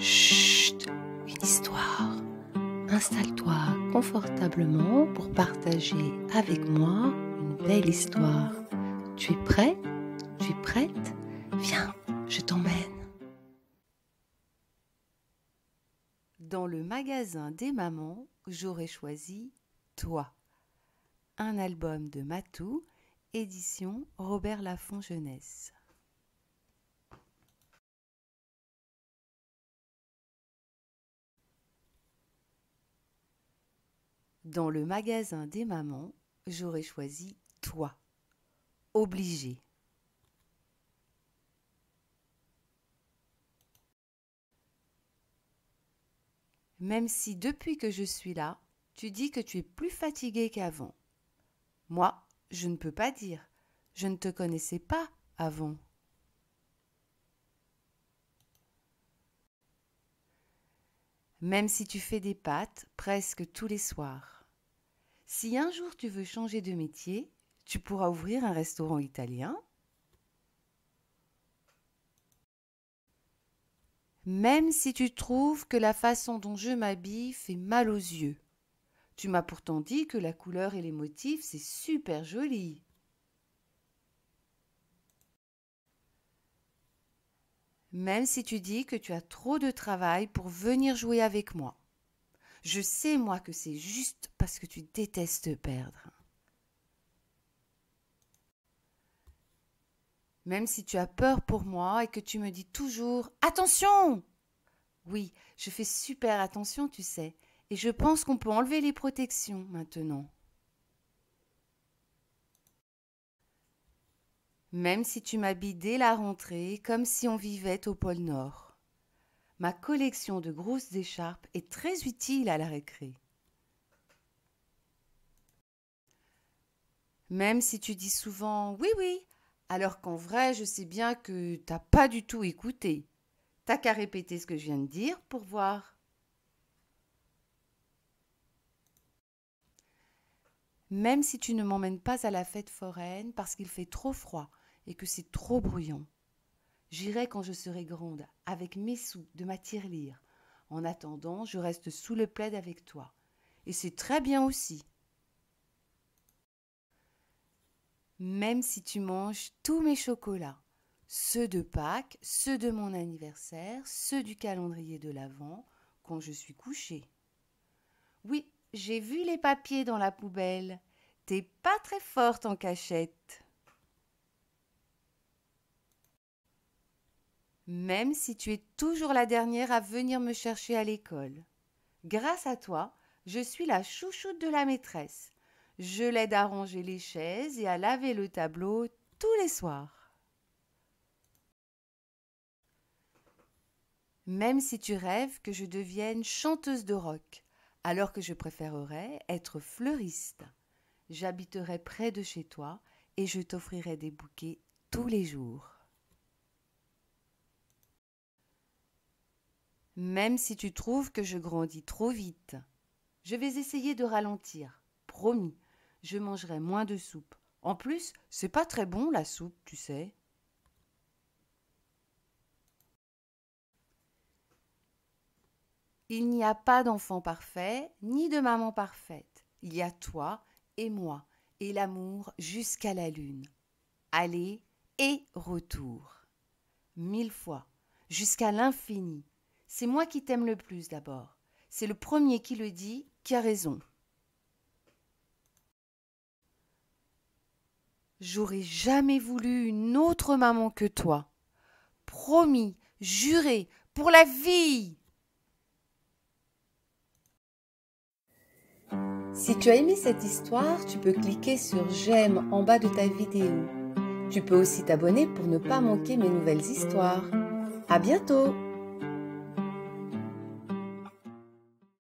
Chut, une histoire. Installe-toi confortablement pour partager avec moi une belle histoire. Tu es prêt Tu es prête Viens, je t'emmène. Dans le magasin des mamans, j'aurais choisi Toi. Un album de Matou, édition Robert Laffont Jeunesse. Dans le magasin des mamans, j'aurais choisi toi. Obligé. Même si depuis que je suis là, tu dis que tu es plus fatigué qu'avant. Moi, je ne peux pas dire. Je ne te connaissais pas avant. Même si tu fais des pâtes presque tous les soirs. Si un jour tu veux changer de métier, tu pourras ouvrir un restaurant italien. Même si tu trouves que la façon dont je m'habille fait mal aux yeux. Tu m'as pourtant dit que la couleur et les motifs, c'est super joli. Même si tu dis que tu as trop de travail pour venir jouer avec moi. Je sais, moi, que c'est juste parce que tu détestes perdre. Même si tu as peur pour moi et que tu me dis toujours Attention Oui, je fais super attention, tu sais, et je pense qu'on peut enlever les protections maintenant. Même si tu m'habilles dès la rentrée, comme si on vivait au pôle Nord ma collection de grosses écharpes est très utile à la récré. Même si tu dis souvent oui, oui, alors qu'en vrai, je sais bien que t'as pas du tout écouté. T'as qu'à répéter ce que je viens de dire pour voir. Même si tu ne m'emmènes pas à la fête foraine parce qu'il fait trop froid et que c'est trop bruyant. J'irai quand je serai grande, avec mes sous de ma tirelire. En attendant, je reste sous le plaid avec toi. Et c'est très bien aussi. Même si tu manges tous mes chocolats, ceux de Pâques, ceux de mon anniversaire, ceux du calendrier de l'Avent, quand je suis couchée. Oui, j'ai vu les papiers dans la poubelle. T'es pas très forte en cachette. même si tu es toujours la dernière à venir me chercher à l'école. Grâce à toi, je suis la chouchoute de la maîtresse. Je l'aide à ranger les chaises et à laver le tableau tous les soirs. Même si tu rêves que je devienne chanteuse de rock, alors que je préférerais être fleuriste, j'habiterai près de chez toi et je t'offrirai des bouquets tous les jours. même si tu trouves que je grandis trop vite. Je vais essayer de ralentir, promis. Je mangerai moins de soupe. En plus, c'est pas très bon la soupe, tu sais. Il n'y a pas d'enfant parfait, ni de maman parfaite. Il y a toi et moi, et l'amour jusqu'à la lune. Aller et retour. Mille fois, jusqu'à l'infini, c'est moi qui t'aime le plus d'abord. C'est le premier qui le dit qui a raison. J'aurais jamais voulu une autre maman que toi. Promis, juré, pour la vie. Si tu as aimé cette histoire, tu peux cliquer sur j'aime en bas de ta vidéo. Tu peux aussi t'abonner pour ne pas manquer mes nouvelles histoires. À bientôt!